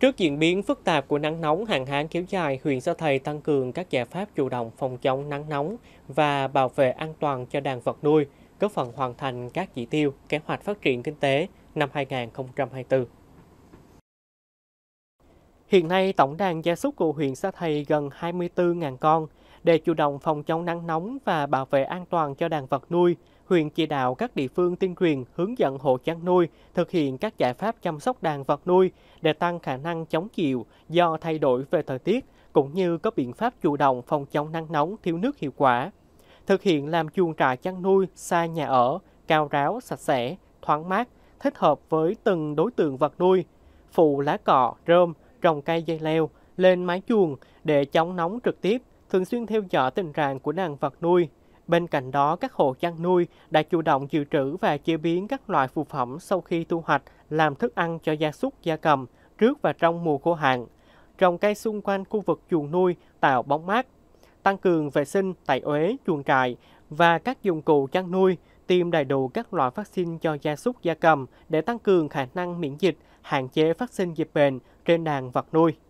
Trước diễn biến phức tạp của nắng nóng hạn hán kéo dài, huyện Sa Thầy tăng cường các giải pháp chủ động phòng chống nắng nóng và bảo vệ an toàn cho đàn vật nuôi, góp phần hoàn thành các chỉ tiêu kế hoạch phát triển kinh tế năm 2024. Hiện nay, tổng đàn gia súc của huyện Sa Thầy gần 24.000 con. Để chủ động phòng chống nắng nóng và bảo vệ an toàn cho đàn vật nuôi, huyện chỉ đạo các địa phương tuyên truyền hướng dẫn hộ chăn nuôi thực hiện các giải pháp chăm sóc đàn vật nuôi để tăng khả năng chống chịu do thay đổi về thời tiết cũng như có biện pháp chủ động phòng chống nắng nóng thiếu nước hiệu quả. Thực hiện làm chuồng trại chăn nuôi xa nhà ở, cao ráo, sạch sẽ, thoáng mát, thích hợp với từng đối tượng vật nuôi, phụ lá cọ, rơm, trồng cây dây leo lên mái chuồng để chống nóng trực tiếp, thường xuyên theo dõi tình trạng của đàn vật nuôi Bên cạnh đó, các hộ chăn nuôi đã chủ động dự trữ và chế biến các loại phụ phẩm sau khi thu hoạch làm thức ăn cho gia súc, gia cầm trước và trong mùa khô hạn. Trồng cây xung quanh khu vực chuồng nuôi tạo bóng mát, tăng cường vệ sinh tại uế, chuồng trại và các dụng cụ chăn nuôi, tiêm đầy đủ các loại vaccine cho gia súc, gia cầm để tăng cường khả năng miễn dịch, hạn chế phát sinh dịch bệnh trên đàn vật nuôi.